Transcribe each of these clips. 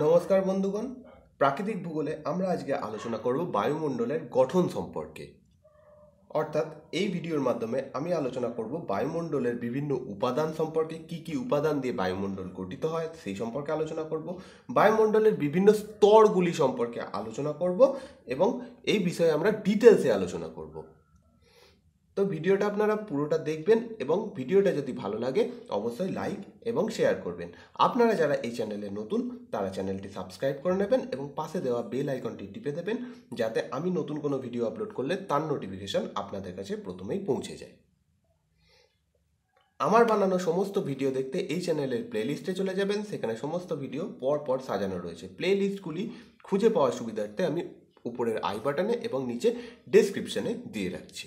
নমস্কার বন্ধুগণ প্রাকৃতিক ভূগোলে আমরা আজকে আলোচনা করব বায়ুমণ্ডলের গঠন সম্পর্কে অর্থাৎ এই ভিডিওর মাধ্যমে আমি আলোচনা করব বায়ুমণ্ডলের বিভিন্ন উপাদান সম্পর্কে কি কি উপাদান দিয়ে বায়ুমণ্ডল গঠিত হয় সেই সম্পর্কে আলোচনা করব বায়ুমণ্ডলের বিভিন্ন স্তরগুলি সম্পর্কে আলোচনা করব এবং এই বিষয়ে আমরা ডিটেলসে আলোচনা করব তো ভিডিওটা আপনারা পুরোটা দেখবেন এবং ভিডিওটা যদি ভালো লাগে অবশ্যই লাইক এবং শেয়ার করবেন আপনারা যারা এই চ্যানেলে নতুন তারা চ্যানেলটি সাবস্ক্রাইব করে নেবেন এবং পাশে দেওয়া বেল আইকনটি টিপে দেবেন যাতে আমি নতুন কোনো ভিডিও আপলোড করলে তার নোটিফিকেশান আপনাদের কাছে প্রথমেই পৌঁছে যায় আমার বানানো সমস্ত ভিডিও দেখতে এই চ্যানেলের প্লেলিস্টে চলে যাবেন সেখানে সমস্ত ভিডিও পর পর সাজানো রয়েছে প্লেলিস্টগুলি খুঁজে পাওয়ার সুবিধার্থে আমি উপরের আই বাটনে এবং নিচে ডেসক্রিপশনে দিয়ে রাখছি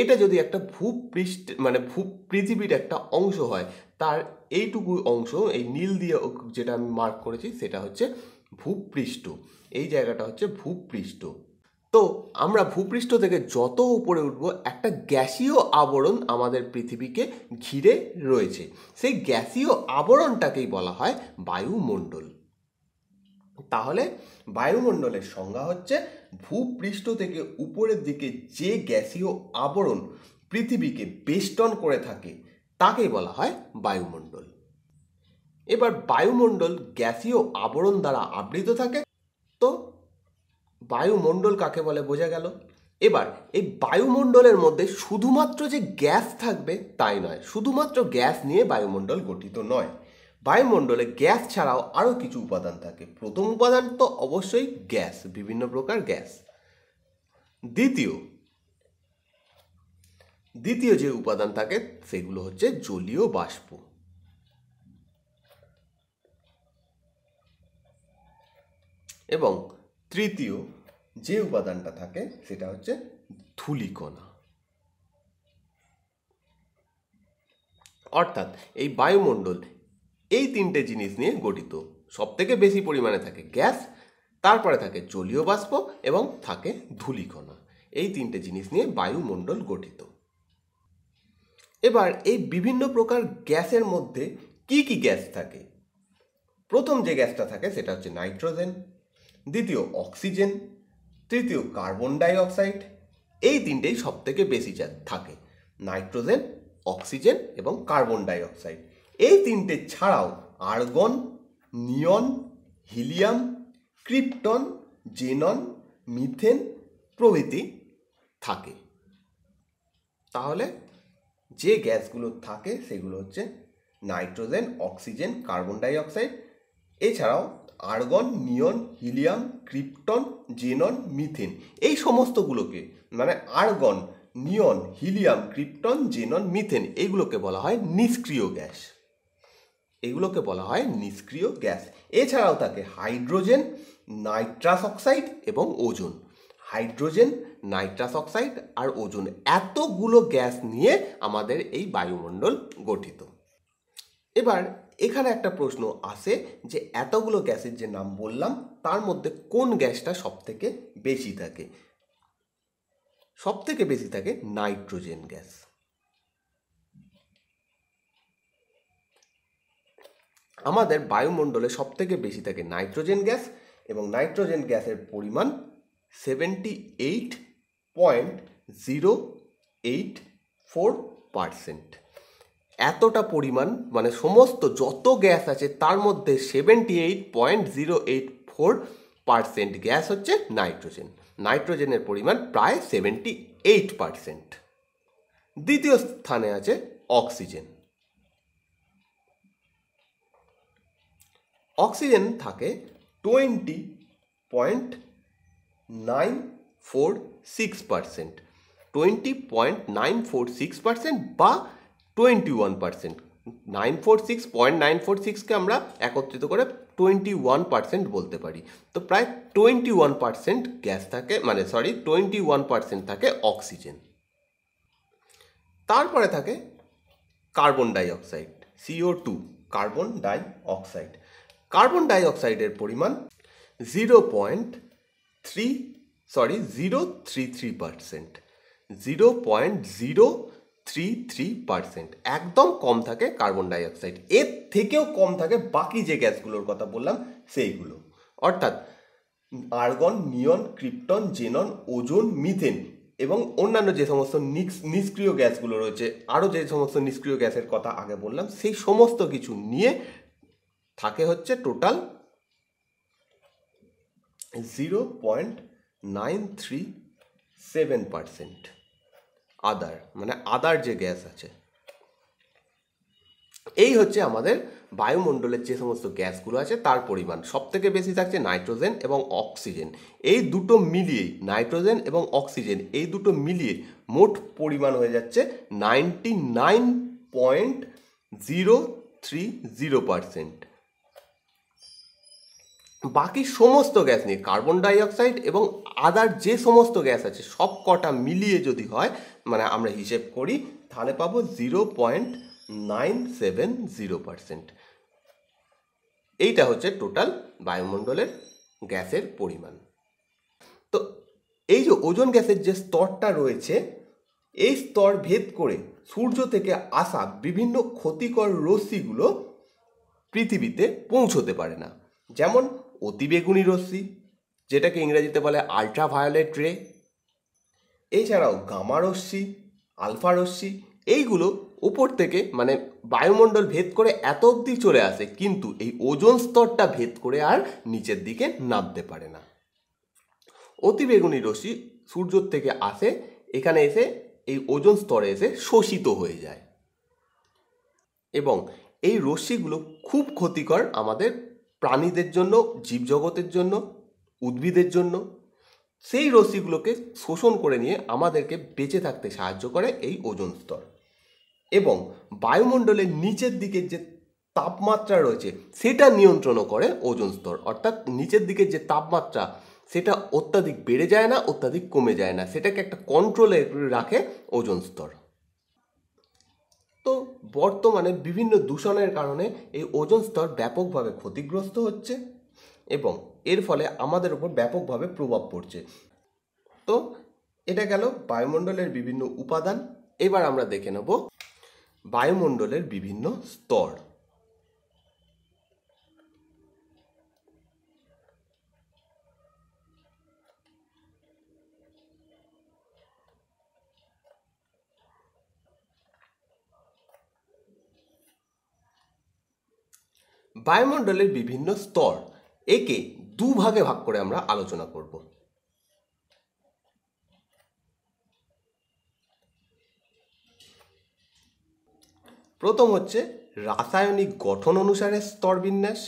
এটা যদি একটা ভূপৃষ্ঠ মানে ভূ পৃথিবীর একটা অংশ হয় তার এইটুকু অংশ এই নীল দিয়ে যেটা আমি মার্ক করেছি সেটা হচ্ছে ভূপৃষ্ঠ এই জায়গাটা হচ্ছে ভূপৃষ্ঠ তো আমরা ভূপৃষ্ঠ থেকে যত উপরে উঠব একটা গ্যাসীয় আবরণ আমাদের পৃথিবীকে ঘিরে রয়েছে সেই গ্যাসীয় আবরণটাকেই বলা হয় বায়ুমণ্ডল তাহলে বায়ুমণ্ডলের সংজ্ঞা হচ্ছে ভূপৃষ্ঠ থেকে উপরের দিকে যে গ্যাসীয় আবরণ পৃথিবীকে বেষ্টন করে থাকে তাকে বলা হয় বায়ুমণ্ডল এবার বায়ুমণ্ডল গ্যাসীয় আবরণ দ্বারা আবৃত থাকে তো বায়ুমণ্ডল কাকে বলে বোঝা গেল এবার এই বায়ুমণ্ডলের মধ্যে শুধুমাত্র যে গ্যাস থাকবে তাই নয় শুধুমাত্র গ্যাস নিয়ে বায়ুমণ্ডল গঠিত নয় বায়ুমণ্ডলে গ্যাস ছাড়াও আরও কিছু উপাদান থাকে প্রথম উপাদান তো অবশ্যই গ্যাস বিভিন্ন প্রকার গ্যাস দ্বিতীয় দ্বিতীয় যে উপাদান থাকে সেগুলো হচ্ছে জলীয় বাষ্প এবং তৃতীয় যে উপাদানটা থাকে সেটা হচ্ছে ধুলিকণা অর্থাৎ এই বায়ুমণ্ডল এই তিনটে জিনিস নিয়ে গঠিত সবথেকে বেশি পরিমাণে থাকে গ্যাস তারপরে থাকে জলীয় বাষ্প এবং থাকে ধুলিকণা এই তিনটে জিনিস নিয়ে বায়ুমণ্ডল গঠিত এবার এই বিভিন্ন প্রকার গ্যাসের মধ্যে কি কি গ্যাস থাকে প্রথম যে গ্যাসটা থাকে সেটা হচ্ছে নাইট্রোজেন দ্বিতীয় অক্সিজেন তৃতীয় কার্বন ডাইঅক্সাইড এই তিনটেই সবথেকে বেশি থাকে নাইট্রোজেন অক্সিজেন এবং কার্বন ডাইঅক্সাইড এই তিনটে ছাড়াও argon neon helium krypton xenon methane প্রভৃতি থাকে তাহলে যে গ্যাসগুলো থাকে সেগুলো হচ্ছে নাইট্রোজেন অক্সিজেন কার্বন ডাইঅক্সাইড এছাড়াও argon neon helium krypton xenon methane এই সমস্তগুলোকে মানে argon neon helium krypton xenon methane এইগুলোকে বলা হয় নিষ্ক্রিয় গ্যাস এগুলোকে বলা হয় নিষ্ক্রিয় গ্যাস এছাড়াও থাকে হাইড্রোজেন নাইট্রাস অক্সাইড এবং ওজন হাইড্রোজেন নাইট্রাস অক্সাইড আর ওজন এতগুলো গ্যাস নিয়ে আমাদের এই বায়ুমণ্ডল গঠিত এবার এখানে একটা প্রশ্ন আসে যে এতগুলো গ্যাসের যে নাম বললাম তার মধ্যে কোন গ্যাসটা সবথেকে বেশি থাকে সবথেকে বেশি থাকে নাইট্রোজেন গ্যাস আমাদের বায়ুমণ্ডলে সবথেকে বেশি থাকে নাইট্রোজেন গ্যাস এবং নাইট্রোজেন গ্যাসের পরিমাণ seventy eight point zero eight four percent এতটা পরিমাণ মানে সমস্ত যত গ্যাস আছে তার মধ্যে seventy eight point zero eight four percent gas হচ্ছে নাইট্রোজেন নাইট্রোজেনের পরিমাণ প্রায় সেভেন্টি এইট পারসেন্ট দ্বিতীয় স্থানে আছে অক্সিজেন অক্সিজেন থাকে twenty point nine four six percent twenty point nine four six percent বা twenty one percent nine four six point nine four সিক্সকে আমরা একত্রিত করে টোয়েন্টি ওয়ান পার্সেন্ট বলতে পারি তো প্রায় টোয়েন্টি ওয়ান পার্সেন্ট গ্যাস থাকে মানে সরি টোয়েন্টি ওয়ান পার্সেন্ট থাকে অক্সিজেন তারপরে থাকে carbon dioxide C O two carbon dioxide carbon ডাইঅক্সাইডের পরিমাণ zero point three sorry zero three three percent zero point zero three three percent একদম কম থাকে কার্বন ডাইঅক্সাইড এর থেকেও কম থাকে বাকি যে গ্যাসগুলোর কথা বললাম সেইগুলো অর্থাৎ argon neon krypton xenon ozone methane এবং অন্যান্য যে সমস্ত নিষ্ক্রিয় গ্যাসগুলো রয়েছে আরও যে সমস্ত নিষ্ক্রিয় গ্যাসের কথা আগে বললাম সেই সমস্ত কিছু নিয়ে থাকে হচ্ছে total zero point nine three seven percent other মানে আদার যে গ্যাস আছে এই হচ্ছে আমাদের বায়ুমণ্ডলের যে সমস্ত গ্যাসগুলো আছে তার পরিমাণ সব থেকে বেশি থাকছে নাইট্রোজেন এবং অক্সিজেন এই দুটো মিলিয়ে নাইট্রোজেন এবং অক্সিজেন এই দুটো মিলিয়ে মোট পরিমাণ হয়ে যাচ্ছে ninety nine point zero three zero percent বাকি সমস্ত গ্যাস নিয়ে কার্বন ডাইঅক্সাইড এবং আদার যে সমস্ত গ্যাস আছে সব কটা মিলিয়ে যদি হয় মানে আমরা হিসেব করি তাহলে পাবো zero point nine seven zero percent এইটা হচ্ছে টোটাল বায়ুমণ্ডলের গ্যাসের পরিমাণ তো এই যে ওজন গ্যাসের যে স্তরটা রয়েছে এই স্তর ভেদ করে সূর্য থেকে আসা বিভিন্ন ক্ষতিকর রশ্মিগুলো পৃথিবীতে পৌঁছতে পারে না যেমন অতিবেগুনি রশ্মি যেটাকে ইংরেজিতে বলে আল্ট্রাভায়োলেট রে এছাড়াও গামা রশ্মি আলফা রশ্মি এইগুলো উপর থেকে মানে বায়ুমণ্ডল ভেদ করে এত অবধি চলে আসে কিন্তু এই ওজোন স্তরটা ভেদ করে আর নিচের দিকে নামতে পারে না অতিবেগুনি রশ্মি সূর্যর থেকে আসে এখানে এসে এই ওজন স্তরে এসে শোষিত হয়ে যায় এবং এই রশ্মিগুলো খুব ক্ষতিকর আমাদের প্রাণীদের জন্য জীবজগতের জন্য উদ্ভিদের জন্য সেই রশ্মিগুলোকে শোষণ করে নিয়ে আমাদেরকে বেঁচে থাকতে সাহায্য করে এই ওজন স্তর এবং বায়ুমণ্ডলের নিচের দিকের যে তাপমাত্রা রয়েছে সেটা নিয়ন্ত্রণও করে ওজন স্তর অর্থাৎ নিচের দিকের যে তাপমাত্রা সেটা অত্যাধিক বেড়ে যায় না অত্যাধিক কমে যায় না সেটাকে একটা কন্ট্রোলে রাখে ওজন স্তর তো বর্তমানে বিভিন্ন দূষণের কারণে এই ওজন স্তর ব্যাপকভাবে ক্ষতিগ্রস্ত হচ্ছে এবং এর ফলে আমাদের উপর ব্যাপকভাবে প্রভাব পড়ছে তো এটা গেল বায়ুমণ্ডলের বিভিন্ন উপাদান এবার আমরা দেখে নেব বায়ুমণ্ডলের বিভিন্ন স্তর বায়ুমণ্ডলের বিভিন্ন স্তর একে দুভাগে ভাগ করে আমরা আলোচনা করব প্রথম হচ্ছে রাসায়নিক গঠন অনুসারে স্তর বিন্যাস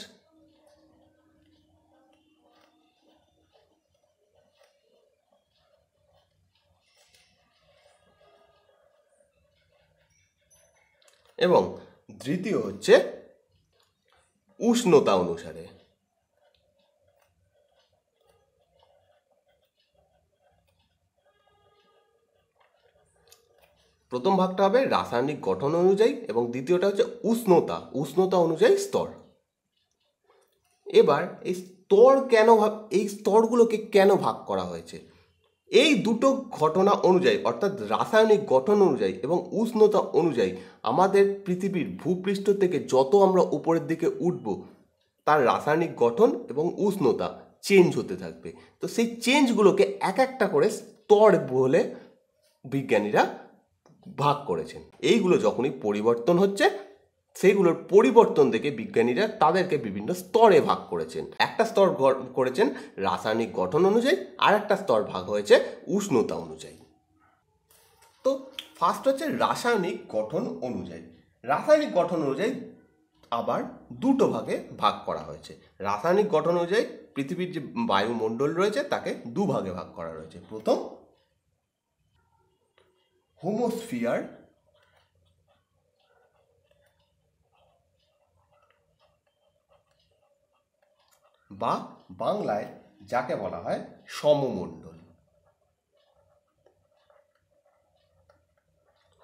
এবং দ্বিতীয় হচ্ছে উষ্ণতা অনুসারে প্রথম ভাগটা হবে রাসায়নিক গঠন অনুযায়ী এবং দ্বিতীয়টা হচ্ছে উষ্ণতা উষ্ণতা অনুযায়ী স্তর এবার এই স্তর কেন এই স্তরগুলোকে কেন ভাগ করা হয়েছে এই দুটো ঘটনা অনুযায়ী অর্থাৎ রাসায়নিক গঠন অনুযায়ী এবং উষ্ণতা অনুযায়ী আমাদের পৃথিবীর ভূপৃষ্ঠ থেকে যত আমরা উপরের দিকে উঠব তার রাসায়নিক গঠন এবং উষ্ণতা চেঞ্জ হতে থাকবে তো সেই চেঞ্জগুলোকে এক একটা করে স্তর বলে বিজ্ঞানীরা ভাগ করেছেন এইগুলো যখনই পরিবর্তন হচ্ছে সেগুলোর পরিবর্তন থেকে বিজ্ঞানীরা তাদেরকে বিভিন্ন স্তরে ভাগ করেছেন একটা স্তর করেছেন রাসায়নিক গঠন অনুযায়ী আর একটা স্তর ভাগ হয়েছে উষ্ণতা অনুযায়ী তো ফার্স্ট হচ্ছে রাসায়নিক গঠন অনুযায়ী রাসায়নিক গঠন অনুযায়ী আবার দুটো ভাগে ভাগ করা হয়েছে রাসায়নিক গঠন অনুযায়ী পৃথিবীর যে বায়ুমণ্ডল রয়েছে তাকে দুভাগে ভাগ করা রয়েছে প্রথম হোমোস্ফিয়ার বা বাংলায় যাকে বলা হয় সমমণ্ডল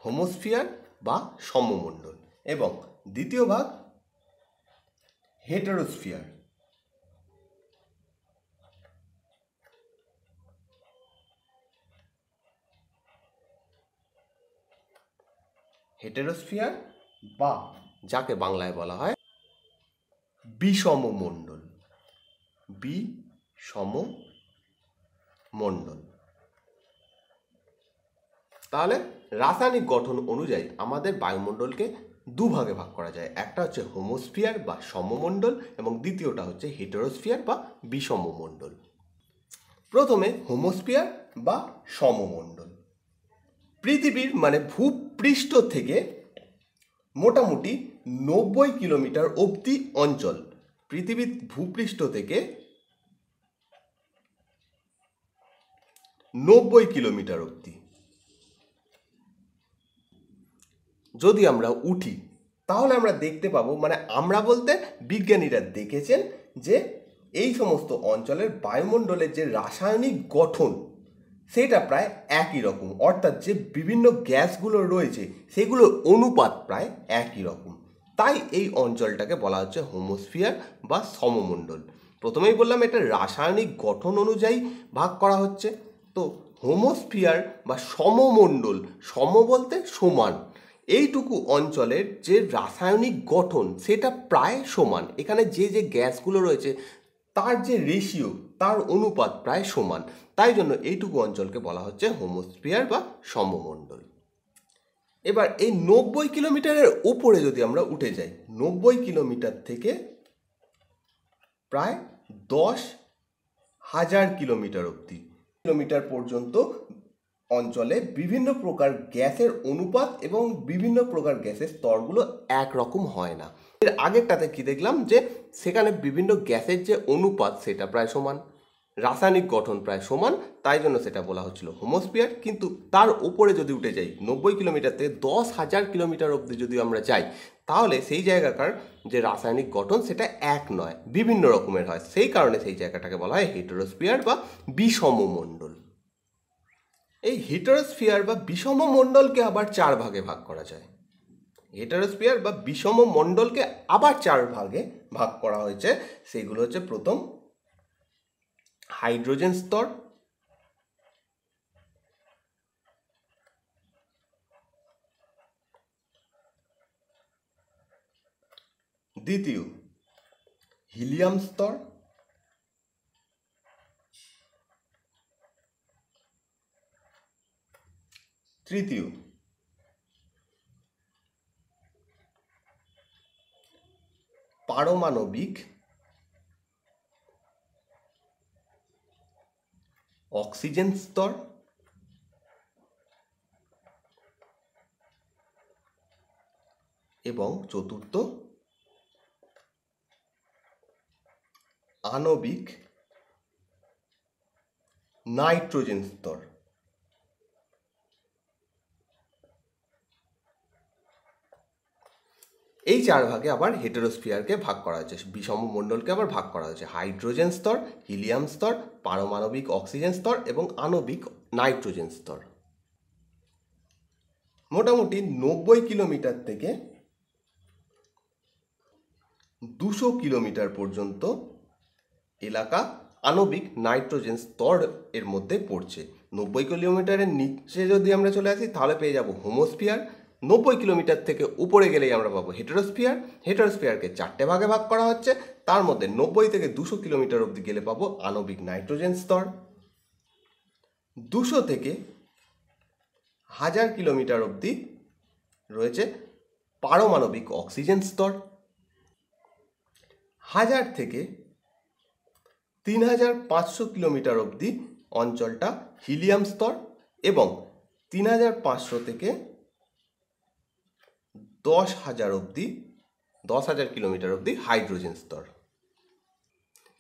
হোমোস্ফিয়ার বা সমমণ্ডল এবং দ্বিতীয় ভাগ হেটারোস্ফিয়ার হেটেরোস্ফিয়ার বা যাকে বাংলায় বলা হয় মণ্ডল বি মণ্ডল তাহলে রাসায়নিক গঠন অনুযায়ী আমাদের বায়ুমণ্ডলকে দুভাগে ভাগ করা যায় একটা হচ্ছে হোমোস্ফিয়ার বা সমমণ্ডল এবং দ্বিতীয়টা হচ্ছে হিটেরোস্ফিয়ার বা বিষমমণ্ডল প্রথমে হোমোস্ফিয়ার বা সমমণ্ডল পৃথিবীর মানে ভূপৃষ্ঠ থেকে মোটামুটি নব্বই কিলোমিটার অবধি অঞ্চল পৃথিবীর ভূপৃষ্ঠ থেকে নব্বই কিলোমিটার অবধি যদি আমরা উঠি তাহলে আমরা দেখতে পাবো মানে আমরা বলতে বিজ্ঞানীরা দেখেছেন যে এই সমস্ত অঞ্চলের বায়ুমণ্ডলের যে রাসায়নিক গঠন সেটা প্রায় একই রকম অর্থাৎ যে বিভিন্ন গ্যাসগুলো রয়েছে সেগুলোর অনুপাত প্রায় একই রকম তাই এই অঞ্চলটাকে বলা হচ্ছে হোমোস্ফিয়ার বা সমমণ্ডল প্রথমেই বললাম এটা রাসায়নিক গঠন অনুযায়ী ভাগ করা হচ্ছে তো হোমোস্ফিয়ার বা সমমণ্ডল সম বলতে সমান এইটুকু অঞ্চলের যে রাসায়নিক গঠন সেটা প্রায় সমান এখানে যে যে গ্যাসগুলো রয়েছে তার যে রেশিও তার অনুপাত প্রায় সমান তাই জন্য এইটুকু অঞ্চলকে বলা হচ্ছে হোমোস্ফিয়ার বা সমমণ্ডল এবার এই নব্বই কিলোমিটারের ওপরে যদি আমরা উঠে যাই নব্বই কিলোমিটার থেকে প্রায় দশ হাজার কিলোমিটার অবধি কিলোমিটার পর্যন্ত অঞ্চলে বিভিন্ন প্রকার গ্যাসের অনুপাত এবং বিভিন্ন প্রকার গ্যাসের স্তরগুলো একরকম হয় না এর আগেরটাতে কি দেখলাম যে সেখানে বিভিন্ন গ্যাসের যে অনুপাত সেটা প্রায় সমান রাসায়নিক গঠন প্রায় সমান তাই জন্য সেটা বলা হচ্ছিল হোমোস্পিয়ার কিন্তু তার উপরে যদি উঠে যাই নব্বই কিলোমিটার থেকে দশ হাজার কিলোমিটার অবধি যদি আমরা যাই তাহলে সেই জায়গাকার যে রাসায়নিক গঠন সেটা এক নয় বিভিন্ন রকমের হয় সেই কারণে সেই জায়গাটাকে বলা হয় হিটোরোস্পিয়ার বা বিষমমণ্ডল এই হিটারোস্ফিয়ার বা বিষম মণ্ডলকে আবার চার ভাগে ভাগ করা যায় হেটারোস্ফিয়ার বা বিষম মণ্ডলকে আবার চার ভাগে ভাগ করা হয়েছে সেগুলো হচ্ছে প্রথম হাইড্রোজেন স্তর দ্বিতীয় হিলিয়াম স্তর তৃতীয় পারমাণবিক অক্সিজেন স্তর এবং চতুর্থ আণবিক নাইট্রোজেন স্তর এই চার ভাগে আবার হেটেরোস্ফিয়ারকে ভাগ করা হয়েছে বিষম মণ্ডলকে আবার ভাগ করা হয়েছে হাইড্রোজেন স্তর হিলিয়াম স্তর পারমাণবিক অক্সিজেন স্তর এবং আণবিক নাইট্রোজেন স্তর মোটামুটি নব্বই কিলোমিটার থেকে দুশো কিলোমিটার পর্যন্ত এলাকা আণবিক নাইট্রোজেন স্তর এর মধ্যে পড়ছে নব্বই কিলোমিটারের নিচে যদি আমরা চলে আসি তাহলে পেয়ে যাব হোমোস্ফিয়ার নব্বই কিলোমিটার থেকে উপরে গেলেই আমরা পাবো হেটারোস্ফিয়ার হেটারোস্ফিয়ারকে চারটে ভাগে ভাগ করা হচ্ছে তার মধ্যে নব্বই থেকে দুশো কিলোমিটার অবধি গেলে পাবো আণবিক নাইট্রোজেন স্তর দুশো থেকে হাজার কিলোমিটার অবধি রয়েছে পারমাণবিক অক্সিজেন স্তর হাজার থেকে তিন হাজার পাঁচশো কিলোমিটার অবধি অঞ্চলটা হিলিয়াম স্তর এবং তিন হাজার পাঁচশো থেকে দশ হাজার অবধি দশ হাজার কিলোমিটার অবধি হাইড্রোজেন স্তর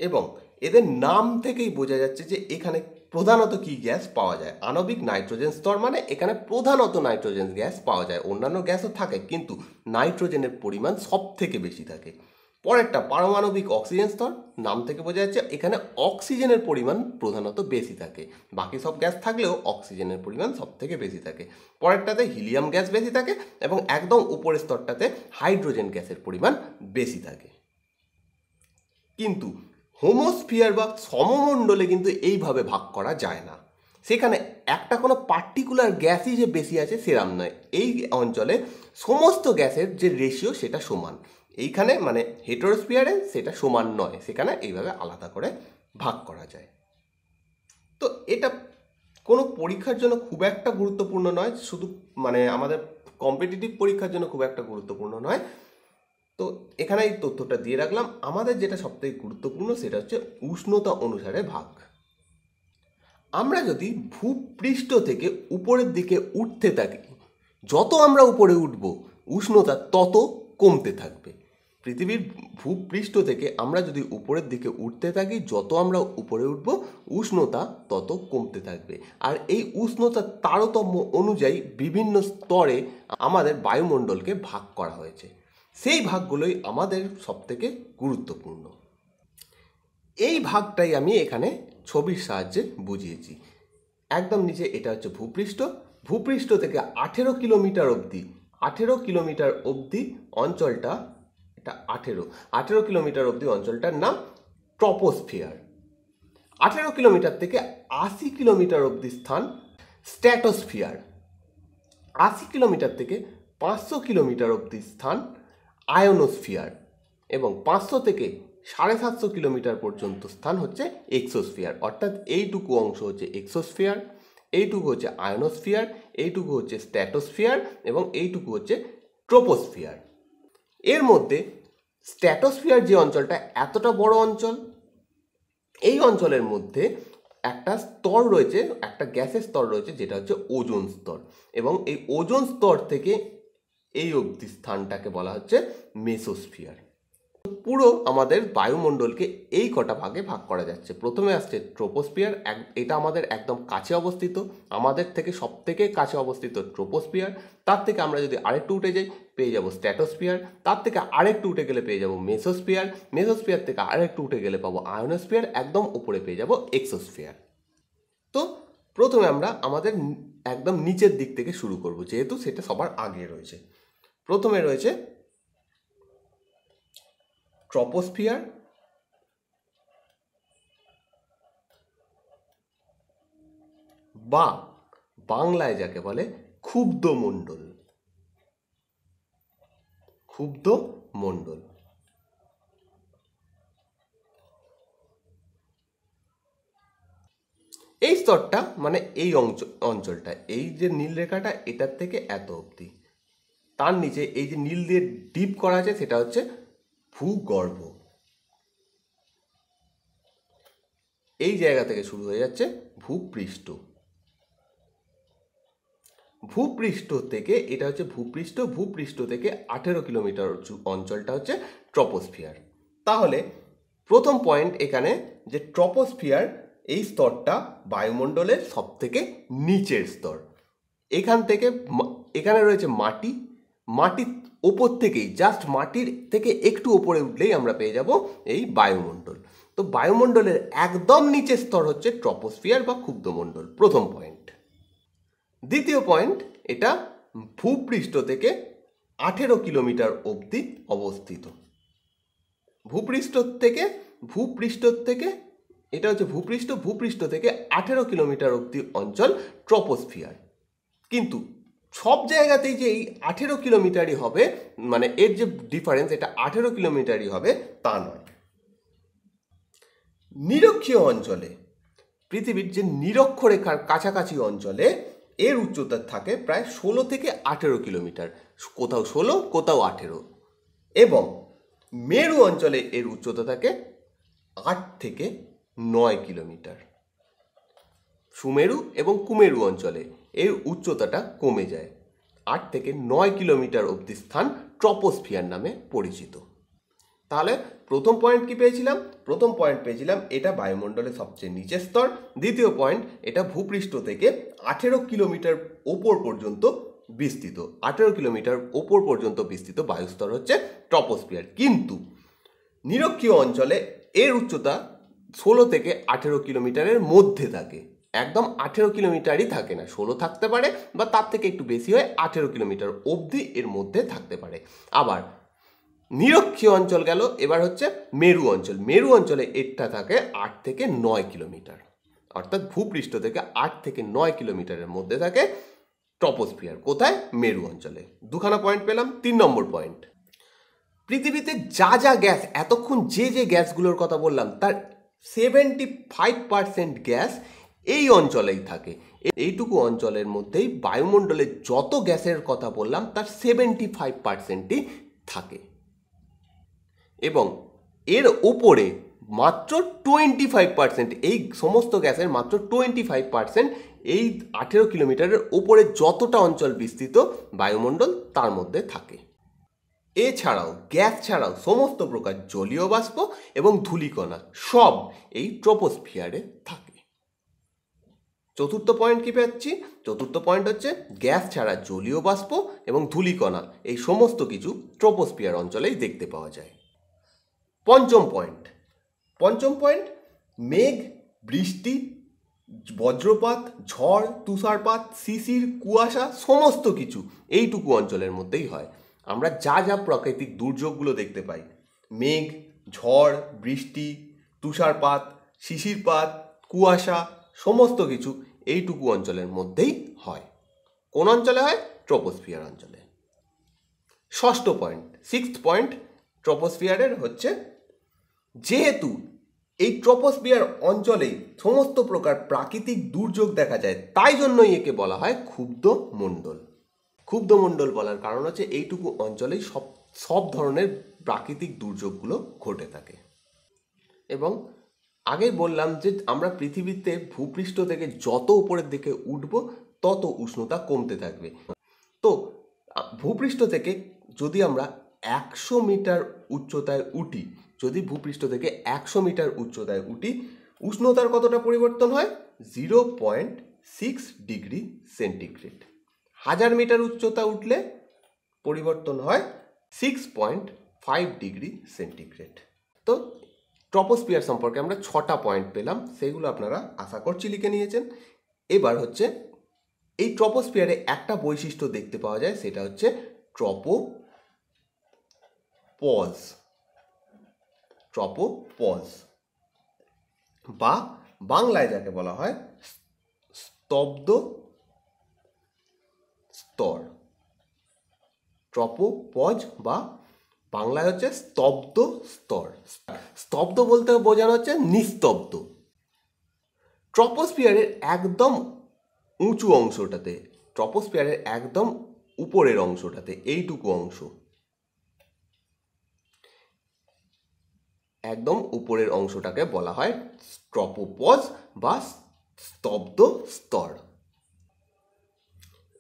এবং এদের নাম থেকেই বোঝা যাচ্ছে যে এখানে প্রধানত কি গ্যাস পাওয়া যায় আণবিক নাইট্রোজেন স্তর মানে এখানে প্রধানত নাইট্রোজেন গ্যাস পাওয়া যায় অন্যান্য গ্যাসও থাকে কিন্তু নাইট্রোজেনের পরিমাণ সব থেকে বেশি থাকে পরেরটা পারমাণবিক অক্সিজেন স্তর নাম থেকে বোঝা যাচ্ছে এখানে অক্সিজেনের পরিমাণ প্রধানত বেশি থাকে বাকি সব গ্যাস থাকলেও অক্সিজেনের পরিমাণ সব থেকে বেশি থাকে পরেরটাতে হিলিয়াম গ্যাস বেশি থাকে এবং একদম উপরের স্তরটাতে হাইড্রোজেন গ্যাসের পরিমাণ বেশি থাকে কিন্তু হোমোস্ফিয়ার বা সমমণ্ডলে কিন্তু এইভাবে ভাগ করা যায় না সেখানে একটা কোনো পার্টিকুলার গ্যাসই যে বেশি আছে সেরাম নয় এই অঞ্চলে সমস্ত গ্যাসের যে রেশিও সেটা সমান এইখানে মানে হেটোরোস্পিয়ারে সেটা সমান নয় সেখানে এইভাবে আলাদা করে ভাগ করা যায় তো এটা কোনো পরীক্ষার জন্য খুব একটা গুরুত্বপূর্ণ নয় শুধু মানে আমাদের কম্পিটিটিভ পরীক্ষার জন্য খুব একটা গুরুত্বপূর্ণ নয় তো এখানে এই তথ্যটা দিয়ে রাখলাম আমাদের যেটা সবথেকে গুরুত্বপূর্ণ সেটা হচ্ছে উষ্ণতা অনুসারে ভাগ আমরা যদি ভূপৃষ্ঠ থেকে উপরের দিকে উঠতে থাকি যত আমরা উপরে উঠব উষ্ণতা তত কমতে থাকবে পৃথিবীর ভূপৃষ্ঠ থেকে আমরা যদি উপরের দিকে উঠতে থাকি যত আমরা উপরে উঠব উষ্ণতা তত কমতে থাকবে আর এই উষ্ণতার তারতম্য অনুযায়ী বিভিন্ন স্তরে আমাদের বায়ুমণ্ডলকে ভাগ করা হয়েছে সেই ভাগগুলোই আমাদের সবথেকে গুরুত্বপূর্ণ এই ভাগটাই আমি এখানে ছবির সাহায্যে বুঝিয়েছি একদম নিচে এটা হচ্ছে ভূপৃষ্ঠ ভূপৃষ্ঠ থেকে আঠেরো কিলোমিটার অবধি আঠেরো কিলোমিটার অবধি অঞ্চলটা এটা আঠেরো আঠেরো কিলোমিটার অব্দি অঞ্চলটার নাম ট্রপোস্ফিয়ার আঠেরো কিলোমিটার থেকে আশি কিলোমিটার অব্দি স্থান স্ট্যাটোস্ফিয়ার আশি কিলোমিটার থেকে পাঁচশো কিলোমিটার অব্দি স্থান আয়োনোস্ফিয়ার এবং পাঁচশো থেকে সাড়ে সাতশো কিলোমিটার পর্যন্ত স্থান হচ্ছে এক্সোস্ফিয়ার অর্থাৎ এইটুকু অংশ হচ্ছে এক্সোস্ফিয়ার এইটুকু হচ্ছে আয়নোস্ফিয়ার এইটুকু হচ্ছে স্ট্যাটোস্ফিয়ার এবং এইটুকু হচ্ছে ট্রোপোস্ফিয়ার এর মধ্যে স্ট্র্যাটোস্ফিয়ার যে অঞ্চলটা এতটা বড় অঞ্চল এই অঞ্চলের মধ্যে একটা স্তর রয়েছে একটা গ্যাসের স্তর রয়েছে যেটা হচ্ছে ওজোন স্তর এবং এই ওজোন স্তর থেকে এই অবধি স্থানটাকে বলা হচ্ছে মেসোস্ফিয়ার পুরো আমাদের বায়ুমণ্ডলকে এই কটা ভাগে ভাগ করা যাচ্ছে প্রথমে আসছে ট্রোপোস্পিয়ার এটা আমাদের একদম কাছে অবস্থিত আমাদের থেকে সব থেকে কাছে অবস্থিত ট্রোপোস্পিয়ার তার থেকে আমরা যদি আরেকটু উঠে যাই পেয়ে যাবো স্ট্যাটোস্পিয়ার তার থেকে আরেকটু উঠে গেলে পেয়ে যাবো মেসোস্পিয়ার মেসোস্পিয়ার থেকে আরেকটু উঠে গেলে পাবো আয়নোস্পিয়ার একদম উপরে পেয়ে যাব এক্সোস্ফিয়ার তো প্রথমে আমরা আমাদের একদম নিচের দিক থেকে শুরু করব যেহেতু সেটা সবার আগে রয়েছে প্রথমে রয়েছে ট্রপোস্ফিয়ার বা বাংলায় যাকে বলে ক্ষুব্ধ মণ্ডল ক্ষুব্ধ মণ্ডল এই স্তরটা মানে এই অঞ্চলটা এই যে নীল রেখাটা এটার থেকে এত অবধি তার নিচে এই যে নীল দিয়ে ডিপ করা আছে সেটা হচ্ছে ভূগর্ভ এই জায়গা থেকে শুরু হয়ে যাচ্ছে ভূপৃষ্ঠ ভূপৃষ্ঠ থেকে এটা হচ্ছে ভূপৃষ্ঠ ভূপৃষ্ঠ থেকে আঠেরো কিলোমিটার অঞ্চলটা হচ্ছে ট্রপোস্ফিয়ার তাহলে প্রথম পয়েন্ট এখানে যে ট্রপোস্ফিয়ার এই স্তরটা বায়ুমণ্ডলের সব থেকে নিচের স্তর এখান থেকে এখানে রয়েছে মাটি মাটির ওপর থেকেই জাস্ট মাটির থেকে একটু ওপরে উঠলেই আমরা পেয়ে যাব এই বায়ুমণ্ডল তো বায়ুমণ্ডলের একদম নিচের স্তর হচ্ছে ট্রপোস্ফিয়ার বা ক্ষুব্ধমণ্ডল প্রথম পয়েন্ট দ্বিতীয় পয়েন্ট এটা ভূপৃষ্ঠ থেকে আঠেরো কিলোমিটার অবধি অবস্থিত ভূপৃষ্ঠ থেকে ভূপৃষ্ঠ থেকে এটা হচ্ছে ভূপৃষ্ঠ ভূপৃষ্ঠ থেকে আঠেরো কিলোমিটার অবধি অঞ্চল ট্রপোস্ফিয়ার কিন্তু সব জায়গাতেই যে এই আঠেরো কিলোমিটারই হবে মানে এর যে ডিফারেন্স এটা আঠেরো কিলোমিটারই হবে তা নয় নিরক্ষীয় অঞ্চলে পৃথিবীর যে নিরক্ষরেখার কাছাকাছি অঞ্চলে এর উচ্চতা থাকে প্রায় ষোলো থেকে আঠেরো কিলোমিটার কোথাও ষোলো কোথাও আঠেরো এবং মেরু অঞ্চলে এর উচ্চতা থাকে আট থেকে নয় কিলোমিটার সুমেরু এবং কুমেরু অঞ্চলে এর উচ্চতাটা কমে যায় আট থেকে নয় কিলোমিটার অবধি স্থান ট্রপোস্ফিয়ার নামে পরিচিত তাহলে প্রথম পয়েন্ট কি পেয়েছিলাম প্রথম পয়েন্ট পেয়েছিলাম এটা বায়ুমণ্ডলের সবচেয়ে নিচের স্তর দ্বিতীয় পয়েন্ট এটা ভূপৃষ্ঠ থেকে আঠেরো কিলোমিটার ওপর পর্যন্ত বিস্তৃত আঠেরো কিলোমিটার ওপর পর্যন্ত বিস্তৃত বায়ুস্তর হচ্ছে ট্রপোস্ফিয়ার কিন্তু নিরক্ষীয় অঞ্চলে এর উচ্চতা ষোলো থেকে আঠেরো কিলোমিটারের মধ্যে থাকে একদম আঠেরো কিলোমিটারই থাকে না ষোলো থাকতে পারে বা তার থেকে একটু বেশি হয় আঠেরো কিলোমিটার অবধি এর মধ্যে থাকতে পারে আবার নিরক্ষীয় অঞ্চল গেল এবার হচ্ছে মেরু অঞ্চল মেরু অঞ্চলে এটা থাকে আট থেকে নয় কিলোমিটার অর্থাৎ ভূপৃষ্ঠ থেকে আট থেকে নয় কিলোমিটারের মধ্যে থাকে টপোস্ফিয়ার কোথায় মেরু অঞ্চলে দুখানা পয়েন্ট পেলাম তিন নম্বর পয়েন্ট পৃথিবীতে যা যা গ্যাস এতক্ষণ যে যে গ্যাসগুলোর কথা বললাম তার সেভেন্টি ফাইভ পার্সেন্ট গ্যাস এই অঞ্চলেই থাকে এইটুকু অঞ্চলের মধ্যেই বায়ুমণ্ডলে যত গ্যাসের কথা বললাম তার সেভেন্টি ফাইভ পার্সেন্টই থাকে এবং এর ওপরে মাত্র টোয়েন্টি ফাইভ পার্সেন্ট এই সমস্ত গ্যাসের মাত্র টোয়েন্টি ফাইভ পার্সেন্ট এই আঠেরো কিলোমিটারের ওপরে যতটা অঞ্চল বিস্তৃত বায়ুমণ্ডল তার মধ্যে থাকে এছাড়াও গ্যাস ছাড়াও সমস্ত প্রকার জলীয় বাষ্প এবং ধূলিকণা সব এই ট্রোপোস্ফিয়ারে থাকে চতুর্থ পয়েন্ট কী পাচ্ছি চতুর্থ পয়েন্ট হচ্ছে গ্যাস ছাড়া জলীয় বাষ্প এবং ধুলিকণা এই সমস্ত কিছু ট্রোপোস্পিয়ার অঞ্চলেই দেখতে পাওয়া যায় পঞ্চম পয়েন্ট পঞ্চম পয়েন্ট মেঘ বৃষ্টি বজ্রপাত ঝড় তুষারপাত শিশির কুয়াশা সমস্ত কিছু এইটুকু অঞ্চলের মধ্যেই হয় আমরা যা যা প্রাকৃতিক দুর্যোগগুলো দেখতে পাই মেঘ ঝড় বৃষ্টি তুষারপাত শিশিরপাত কুয়াশা সমস্ত কিছু এইটুকু অঞ্চলের মধ্যেই হয় কোন অঞ্চলে হয় ট্রোপোস্ফিয়ার অঞ্চলে ষষ্ঠ পয়েন্ট সিক্সথ পয়েন্ট ট্রপোস্ফিয়ারের হচ্ছে যেহেতু এই ট্রপোস্ফিয়ার অঞ্চলেই সমস্ত প্রকার প্রাকৃতিক দুর্যোগ দেখা যায় তাই জন্যই একে বলা হয় ক্ষুব্ধ মণ্ডল ক্ষুব্ধ মণ্ডল বলার কারণ হচ্ছে এইটুকু অঞ্চলেই সব সব ধরনের প্রাকৃতিক দুর্যোগগুলো ঘটে থাকে এবং আগে বললাম যে আমরা পৃথিবীতে ভূপৃষ্ঠ থেকে যত উপরের দিকে উঠব তত উষ্ণতা কমতে থাকবে তো ভূপৃষ্ঠ থেকে যদি আমরা একশো মিটার উচ্চতায় উঠি যদি ভূপৃষ্ঠ থেকে একশো মিটার উচ্চতায় উঠি উষ্ণতার কতটা পরিবর্তন হয় zero point six degree centigrade হাজার মিটার উচ্চতা উঠলে পরিবর্তন হয় six point five degree centigrade তো ট্রপোস্পিয়ার সম্পর্কে আমরা ছটা পয়েন্ট পেলাম সেইগুলো আপনারা আশা করছি লিখে নিয়েছেন এবার হচ্ছে এই ট্রপোস্পিয়ারে একটা বৈশিষ্ট্য দেখতে পাওয়া যায় সেটা হচ্ছে ট্রপো পজ ট্রপো পজ বা বাংলায় যাকে বলা হয় স্তব্ধ স্তর ট্রপো পজ বা বাংলায় হচ্ছে স্তব্ধ স্তর স্তব্ধ বলতে বোঝানো হচ্ছে নিস্তব্ধ ট্রপোস্পিয়ারের একদম উঁচু অংশটাতে ট্রপোস্পিয়ারের একদম উপরের অংশটাতে এইটুকু অংশ একদম উপরের অংশটাকে বলা হয় ট্রপোপজ বা স্তব্ধ স্তর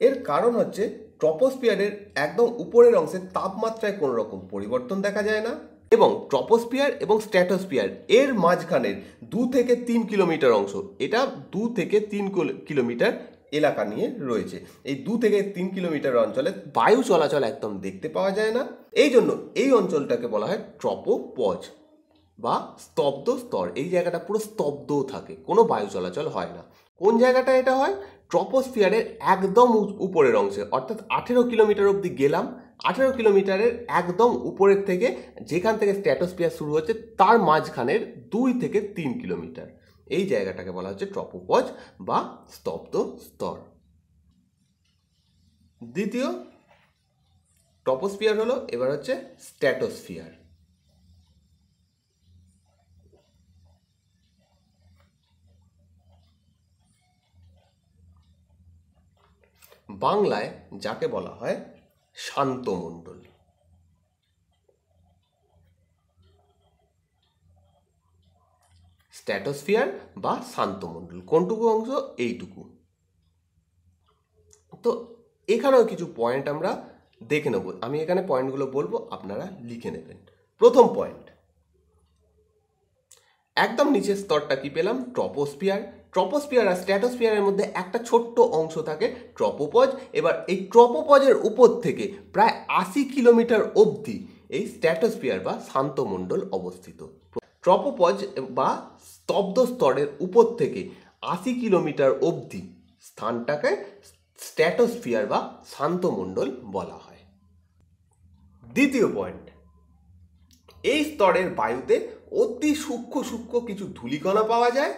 এর কারণ হচ্ছে ট্রপোস্পিয়ারের একদম উপরের অংশে তাপমাত্রায় কোনো রকম পরিবর্তন দেখা যায় না এবং ট্রপোস্পিয়ার এবং স্ট্যাটোস্পিয়ার এর মাঝখানের দু থেকে তিন কিলোমিটার অংশ এটা দু থেকে তিন কিলোমিটার এলাকা নিয়ে রয়েছে এই দু থেকে তিন কিলোমিটার অঞ্চলে বায়ু চলাচল একদম দেখতে পাওয়া যায় না এই জন্য এই অঞ্চলটাকে বলা হয় ট্রপোপজ বা স্তব্ধ স্তর এই জায়গাটা পুরো স্তব্ধ থাকে কোনো বায়ু চলাচল হয় না কোন জায়গাটা এটা হয় ট্রপোস্ফিয়ারের একদম উপরের অংশে অর্থাৎ আঠেরো কিলোমিটার অবধি গেলাম আঠেরো কিলোমিটারের একদম উপরের থেকে যেখান থেকে স্ট্যাটোস্ফিয়ার শুরু হচ্ছে তার মাঝখানের দুই থেকে তিন কিলোমিটার এই জায়গাটাকে বলা হচ্ছে ট্রপোপজ বা স্তব্ধ স্তর দ্বিতীয় ট্রপোস্ফিয়ার হলো এবার হচ্ছে স্ট্যাটোস্ফিয়ার বাংলায় যাকে বলা হয় শান্তমণ্ডল স্ট্যাটোস্ফিয়ার বা শান্তমণ্ডল কোনটুকু অংশ এইটুকু তো এখানেও কিছু পয়েন্ট আমরা দেখে নেব আমি এখানে পয়েন্টগুলো বলবো আপনারা লিখে নেবেন প্রথম পয়েন্ট একদম নিচের স্তরটা কি পেলাম ট্রপোস্ফিয়ার ট্রপোস্পিয়ার আর স্ট্যাটোস্পিয়ারের মধ্যে একটা ছোট্ট অংশ থাকে ট্রপোপজ এবার এই ট্রপোপজের উপর থেকে প্রায় আশি কিলোমিটার অবধি এই স্ট্যাটোস্পিয়ার বা শান্তমণ্ডল অবস্থিত ট্রপোপজ বা স্তব্ধ স্তরের উপর থেকে আশি কিলোমিটার অবধি স্থানটাকে স্ট্র্যাটোস্ফিয়ার বা শান্তমণ্ডল বলা হয় দ্বিতীয় পয়েন্ট এই স্তরের বায়ুতে অতি সূক্ষ্ম সূক্ষ্ম কিছু ধূলিকণা পাওয়া যায়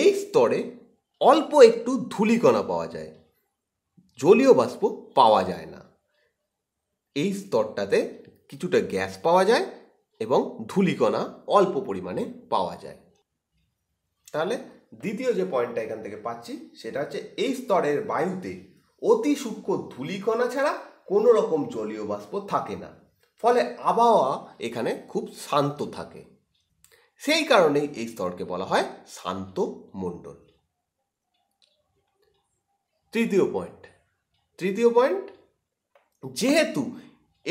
এই স্তরে অল্প একটু ধূলিকণা পাওয়া যায় জলীয় বাষ্প পাওয়া যায় না এই স্তরটাতে কিছুটা গ্যাস পাওয়া যায় এবং ধুলিকণা অল্প পরিমাণে পাওয়া যায় তাহলে দ্বিতীয় যে পয়েন্টটা এখান থেকে পাচ্ছি সেটা হচ্ছে এই স্তরের বায়ুতে অতি সূক্ষ্ম ধূলিকণা ছাড়া কোনো রকম জলীয় বাষ্প থাকে না ফলে আবহাওয়া এখানে খুব শান্ত থাকে সেই কারণেই এই স্তরকে বলা হয় শান্ত মণ্ডল তৃতীয় পয়েন্ট তৃতীয় পয়েন্ট যেহেতু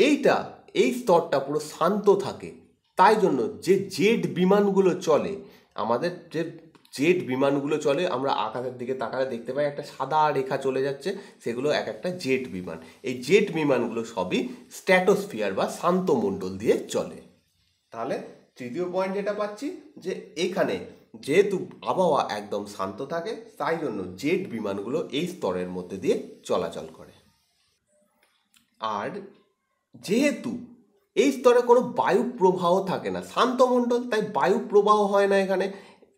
এইটা এই স্তরটা পুরো শান্ত থাকে তাই জন্য যে জেট বিমানগুলো চলে আমাদের যে জেট বিমানগুলো চলে আমরা আকাশের দিকে তাকালে দেখতে পাই একটা সাদা রেখা চলে যাচ্ছে সেগুলো এক একটা জেট বিমান এই জেট বিমানগুলো সবই স্ট্যাটোস্ফিয়ার বা শান্ত মণ্ডল দিয়ে চলে তাহলে তৃতীয় পয়েন্ট যেটা পাচ্ছি যে এখানে যেহেতু আবহাওয়া একদম শান্ত থাকে তাই জন্য জেট বিমানগুলো এই স্তরের মধ্যে দিয়ে চলাচল করে আর যেহেতু এই স্তরে কোনো বায়ু প্রবাহ থাকে না শান্তমণ্ডল তাই বায়ু প্রবাহ হয় না এখানে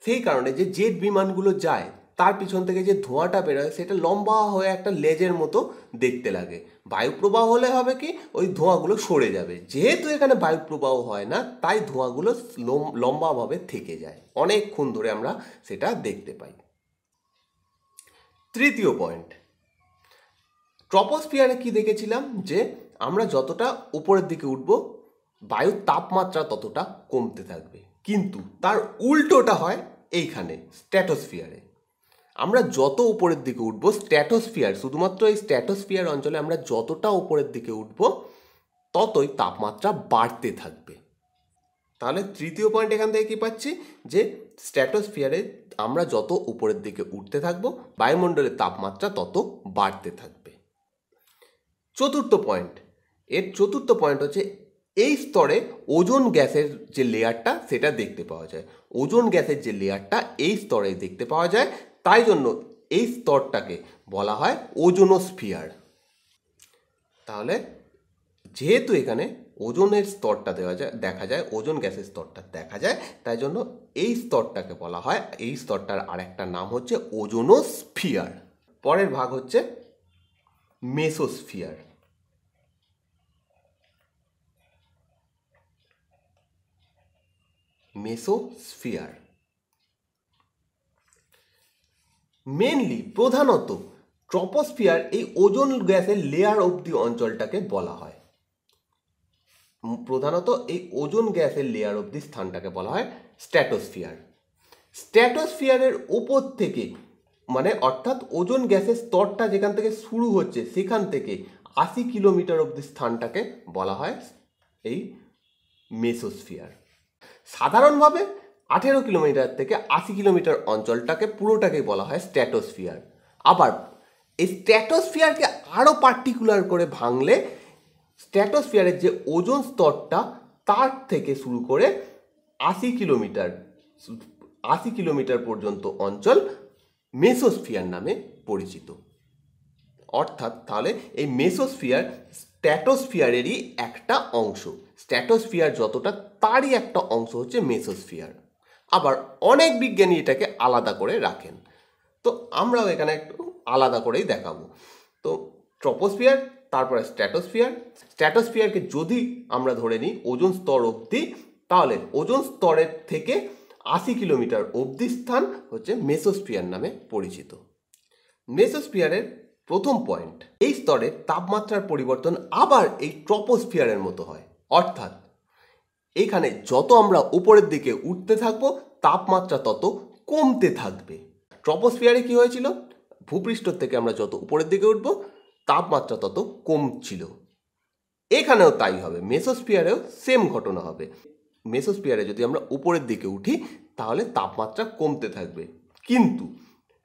সেই কারণে যে জেট বিমানগুলো যায় তার পিছন থেকে যে ধোঁয়াটা বেরোয় সেটা লম্বা হয়ে একটা লেজের মতো দেখতে লাগে বায়ুপ্রবাহ হলে হবে কি ওই ধোঁয়াগুলো সরে যাবে যেহেতু এখানে বায়ুপ্রবাহ হয় না তাই ধোঁয়াগুলো লম্বাভাবে থেকে যায় অনেকক্ষণ ধরে আমরা সেটা দেখতে পাই তৃতীয় পয়েন্ট ট্রপোস্ফিয়ারে কি দেখেছিলাম যে আমরা যতটা উপরের দিকে উঠব বায়ুর তাপমাত্রা ততটা কমতে থাকবে কিন্তু তার উল্টোটা হয় এইখানে স্ট্যাটোস্ফিয়ারে আমরা যত উপরের দিকে উঠব স্ট্যাটোস্ফিয়ার শুধুমাত্র এই স্ট্র্যাটোস্ফিয়ার অঞ্চলে আমরা যতটা উপরের দিকে উঠব ততই তাপমাত্রা বাড়তে থাকবে তাহলে তৃতীয় পয়েন্ট এখান থেকে কী পাচ্ছি যে স্ট্র্যাটোস্ফিয়ারে আমরা যত উপরের দিকে উঠতে থাকব বায়ুমণ্ডলের তাপমাত্রা তত বাড়তে থাকবে চতুর্থ পয়েন্ট এর চতুর্থ পয়েন্ট হচ্ছে এই স্তরে ওজোন গ্যাসের যে লেয়ারটা সেটা দেখতে পাওয়া যায় ওজোন গ্যাসের যে লেয়ারটা এই স্তরে দেখতে পাওয়া যায় তাই জন্য এই স্তরটাকে বলা হয় ওজোনোস্ফিয়ার তাহলে যেহেতু এখানে ওজনের স্তরটা দেওয়া যায় দেখা যায় ওজন গ্যাসের স্তরটা দেখা যায় তাই জন্য এই স্তরটাকে বলা হয় এই স্তরটার আরেকটা নাম হচ্ছে ওজোনোস্ফিয়ার পরের ভাগ হচ্ছে মেসোস্ফিয়ার মেসোস্ফিয়ার মেনলি প্রধানত ট্রপোস্ফিয়ার এই ওজোন গ্যাসের লেয়ার অব্দি অঞ্চলটাকে বলা হয় প্রধানত এই ওজোন গ্যাসের লেয়ার অব্দি স্থানটাকে বলা হয় স্ট্র্যাটোস্ফিয়ার স্ট্র্যাটোস্ফিয়ারের ওপর থেকে মানে অর্থাৎ ওজোন গ্যাসের স্তরটা যেখান থেকে শুরু হচ্ছে সেখান থেকে আশি কিলোমিটার অব্দি স্থানটাকে বলা হয় এই মেসোস্ফিয়ার সাধারণভাবে আঠেরো কিলোমিটার থেকে আশি কিলোমিটার অঞ্চলটাকে পুরোটাকেই বলা হয় স্ট্যাটোসফিয়ার আবার এই স্ট্র্যাটোস্ফিয়ারকে আরও পার্টিকুলার করে ভাঙলে স্ট্র্যাটোস্ফিয়ারের যে ওজন স্তরটা তার থেকে শুরু করে আশি কিলোমিটার আশি কিলোমিটার পর্যন্ত অঞ্চল মেসোস্ফিয়ার নামে পরিচিত অর্থাৎ তাহলে এই মেসোস্ফিয়ার স্ট্যাটোসফিয়ারেরই একটা অংশ স্ট্যাটোসফিয়ার যতটা তারই একটা অংশ হচ্ছে মেসোস্ফিয়ার আবার অনেক বিজ্ঞানী এটাকে আলাদা করে রাখেন তো আমরাও এখানে একটু আলাদা করেই দেখাবো তো ট্রপোস্ফিয়ার তারপরে স্ট্র্যাটোস্ফিয়ার স্ট্র্যাটোস্ফিয়ারকে যদি আমরা ধরে নিই ওজন স্তর অবধি তাহলে ওজন স্তরের থেকে আশি কিলোমিটার অবধি স্থান হচ্ছে মেসোস্ফিয়ার নামে পরিচিত মেসোস্ফিয়ারের প্রথম পয়েন্ট এই স্তরে তাপমাত্রার পরিবর্তন আবার এই ট্রপোস্ফিয়ারের মতো হয় অর্থাৎ এখানে যত আমরা উপরের দিকে উঠতে থাকব তাপমাত্রা তত কমতে থাকবে ট্রপোস্ফিয়ারে কি হয়েছিল ভূপৃষ্ঠ থেকে আমরা যত উপরের দিকে উঠব তাপমাত্রা তত কমছিল এখানেও তাই হবে মেসোস্ফিয়ারেও সেম ঘটনা হবে মেসোস্ফিয়ারে যদি আমরা উপরের দিকে উঠি তাহলে তাপমাত্রা কমতে থাকবে কিন্তু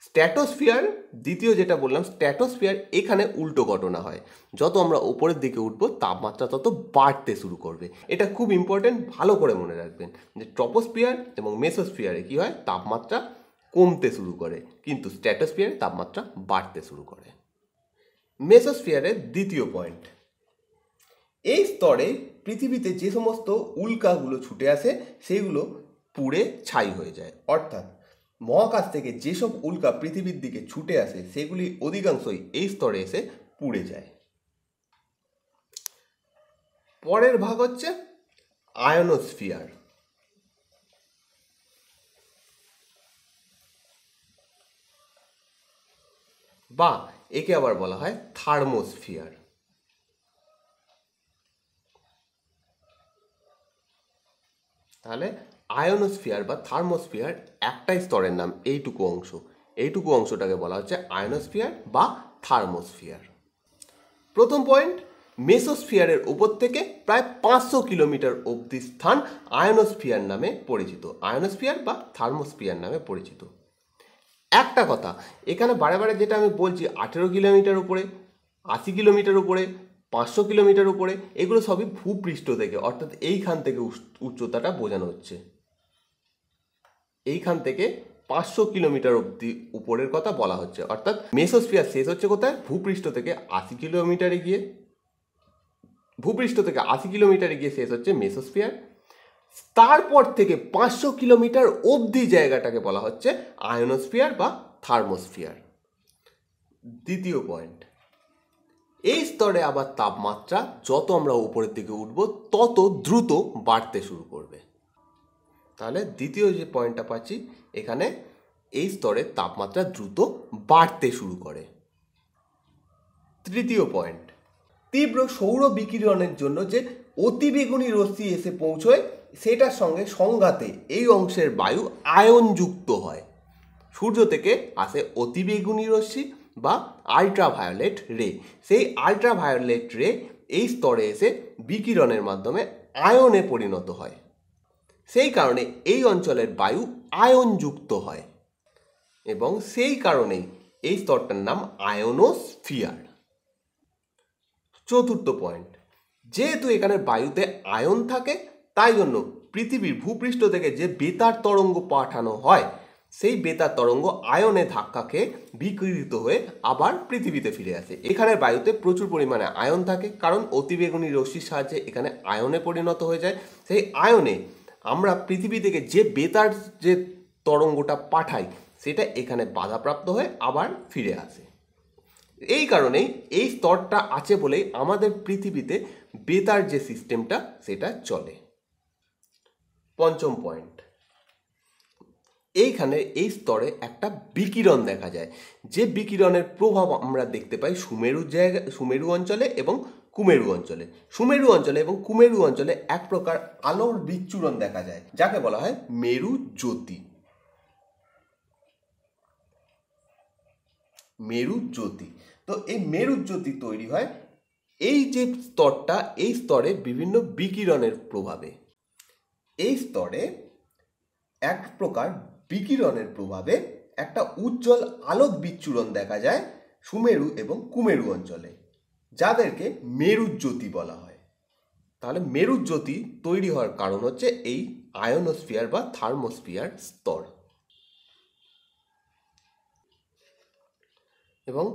স্ট্যাটোসফিয়ার দ্বিতীয় যেটা বললাম স্ট্যাটোসফিয়ার এখানে উল্টো ঘটনা হয় যত আমরা ওপরের দিকে উঠবো তাপমাত্রা তত বাড়তে শুরু করবে এটা খুব ইম্পর্টেন্ট ভালো করে মনে রাখবেন যে ট্রপোস্ফিয়ার এবং মেসোস্ফিয়ারে কি হয় তাপমাত্রা কমতে শুরু করে কিন্তু স্ট্যাটোসফিয়ারে তাপমাত্রা বাড়তে শুরু করে মেসোস্ফিয়ারের দ্বিতীয় পয়েন্ট এই স্তরে পৃথিবীতে যে সমস্ত উল্কাগুলো ছুটে আসে সেগুলো পুড়ে ছাই হয়ে যায় অর্থাৎ মহাকাশ থেকে যেসব উল্কা পৃথিবীর দিকে ছুটে আসে সেগুলি অধিকাংশই এই স্তরে এসে পুড়ে যায় পরের ভাগ হচ্ছে আয়নোস্ফিয়ার বা একে আবার বলা হয় থার্মোস্ফিয়ার তাহলে আয়নোস্ফিয়ার বা থার্মোস্ফিয়ার একটাই স্তরের নাম এইটুকু অংশ এইটুকু অংশটাকে বলা হচ্ছে আয়নোস্ফিয়ার বা থার্মোস্ফিয়ার প্রথম পয়েন্ট মেসোস্ফিয়ারের উপর থেকে প্রায় পাঁচশো কিলোমিটার অবধি স্থান আয়নোস্ফিয়ার নামে পরিচিত আয়নোস্ফিয়ার বা থার্মোস্ফিয়ার নামে পরিচিত একটা কথা এখানে বারে বারে যেটা আমি বলছি আঠেরো কিলোমিটার উপরে আশি কিলোমিটার উপরে পাঁচশো কিলোমিটার উপরে এগুলো সবই ভূপৃষ্ঠ থেকে অর্থাৎ এইখান থেকে উচ্চতাটা বোঝানো হচ্ছে এইখান থেকে পাঁচশো কিলোমিটার অব্দি উপরের কথা বলা হচ্ছে অর্থাৎ মেসোস্ফিয়ার শেষ হচ্ছে কোথায় ভূপৃষ্ঠ থেকে আশি কিলোমিটারে গিয়ে ভূপৃষ্ঠ থেকে আশি কিলোমিটারে গিয়ে শেষ হচ্ছে মেসোস্ফিয়ার তারপর থেকে পাঁচশো কিলোমিটার অবধি জায়গাটাকে বলা হচ্ছে আয়নোস্ফিয়ার বা থার্মোস্ফিয়ার দ্বিতীয় পয়েন্ট এই স্তরে আবার তাপমাত্রা যত আমরা উপরের দিকে উঠব তত দ্রুত বাড়তে শুরু করবে তাহলে দ্বিতীয় যে পয়েন্টটা পাচ্ছি এখানে এই স্তরের তাপমাত্রা দ্রুত বাড়তে শুরু করে তৃতীয় পয়েন্ট তীব্র সৌর বিকিরণের জন্য যে অতিবেগুনি রশ্মি এসে পৌঁছয় সেটার সঙ্গে সংঘাতে এই অংশের বায়ু আয়নযুক্ত হয় সূর্য থেকে আসে অতিবেগুনি রশ্মি বা আল্ট্রাভায়োলেট রে সেই আল্ট্রাভায়োলেট রে এই স্তরে এসে বিকিরণের মাধ্যমে আয়নে পরিণত হয় সেই কারণে এই অঞ্চলের বায়ু আয়নযুক্ত হয় এবং সেই কারণেই এই স্তরটার নাম আয়নোসফিয়ার চতুর্থ পয়েন্ট যেহেতু এখানে বায়ুতে আয়ন থাকে তাই জন্য পৃথিবীর ভূপৃষ্ঠ থেকে যে বেতার তরঙ্গ পাঠানো হয় সেই বেতার তরঙ্গ আয়নে ধাক্কা খেয়ে বিকৃত হয়ে আবার পৃথিবীতে ফিরে আসে এখানে বায়ুতে প্রচুর পরিমাণে আয়ন থাকে কারণ অতিবেগুনি রশ্মির সাহায্যে এখানে আয়নে পরিণত হয়ে যায় সেই আয়নে আমরা পৃথিবী থেকে যে বেতার যে তরঙ্গটা পাঠাই সেটা এখানে বাধাপ্রাপ্ত হয়ে আবার ফিরে আসে এই কারণেই এই স্তরটা আছে বলেই আমাদের পৃথিবীতে বেতার যে সিস্টেমটা সেটা চলে পঞ্চম পয়েন্ট এইখানে এই স্তরে একটা বিকিরণ দেখা যায় যে বিকিরণের প্রভাব আমরা দেখতে পাই সুমেরু জায়গা সুমেরু অঞ্চলে এবং কুমেরু অঞ্চলে সুমেরু অঞ্চলে এবং কুমেরু অঞ্চলে এক প্রকার আলোর বিচ্ছুরণ দেখা যায় যাকে বলা হয় মেরু জ্যোতি মেরু জ্যোতি তো এই মেরু জ্যোতি তৈরি হয় এই যে স্তরটা এই স্তরে বিভিন্ন বিকিরণের প্রভাবে এই স্তরে এক প্রকার বিকিরণের প্রভাবে একটা উজ্জ্বল আলোক বিচ্ছুরণ দেখা যায় সুমেরু এবং কুমেরু অঞ্চলে যাদেরকে মেরুজ্যোতি বলা হয় তাহলে মেরুজ্যোতি তৈরি হওয়ার কারণ হচ্ছে এই আয়নোস্ফিয়ার বা থার্মোস্ফিয়ার স্তর এবং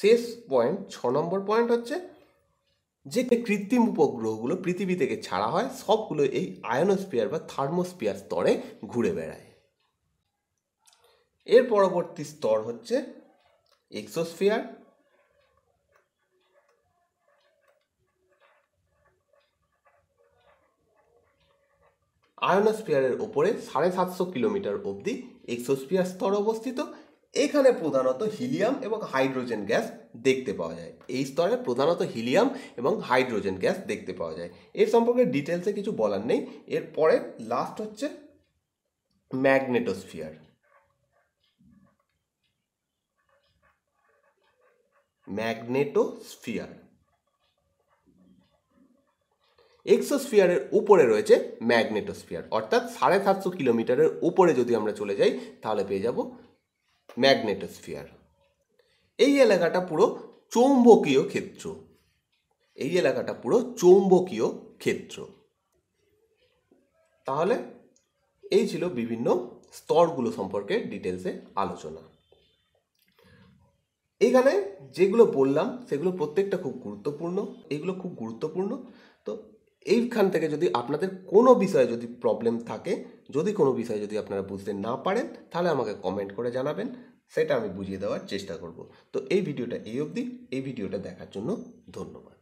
শেষ পয়েন্ট ছ নম্বর পয়েন্ট হচ্ছে যে কৃত্রিম উপগ্রহগুলো পৃথিবী থেকে ছাড়া হয় সবগুলো এই আয়নোস্ফিয়ার বা থার্মোস্ফিয়ার স্তরে ঘুরে বেড়ায় এর পরবর্তী স্তর হচ্ছে এক্সোস্ফিয়ার আয়নোস্ফিয়ারের ওপরে সাড়ে সাতশো কিলোমিটার অবধি এক্সোস্ফিয়ার স্তর অবস্থিত এখানে প্রধানত হিলিয়াম এবং হাইড্রোজেন গ্যাস দেখতে পাওয়া যায় এই স্তরে প্রধানত হিলিয়াম এবং হাইড্রোজেন গ্যাস দেখতে পাওয়া যায় এর সম্পর্কে ডিটেলসে কিছু বলার নেই এরপরে লাস্ট হচ্ছে ম্যাগনেটোস্ফিয়ার ম্যাগনেটোস্ফিয়ার এক্সোস্ফিয়ারের উপরে রয়েছে ম্যাগনেটোস্ফিয়ার অর্থাৎ সাড়ে সাতশো কিলোমিটারের উপরে যদি আমরা চলে যাই তাহলে পেয়ে যাব ম্যাগনেটোস্ফিয়ার এই এলাকাটা পুরো চৌম্বকীয় ক্ষেত্র এই এলাকাটা পুরো চৌম্বকীয় ক্ষেত্র তাহলে এই ছিল বিভিন্ন স্তরগুলো সম্পর্কে ডিটেলসে আলোচনা এখানে যেগুলো বললাম সেগুলো প্রত্যেকটা খুব গুরুত্বপূর্ণ এগুলো খুব গুরুত্বপূর্ণ এইখান থেকে যদি আপনাদের কোনো বিষয়ে যদি প্রবলেম থাকে যদি কোনো বিষয়ে যদি আপনারা বুঝতে না পারেন তাহলে আমাকে কমেন্ট করে জানাবেন সেটা আমি বুঝিয়ে দেওয়ার চেষ্টা করব তো এই ভিডিওটা এই অবধি এই ভিডিওটা দেখার জন্য ধন্যবাদ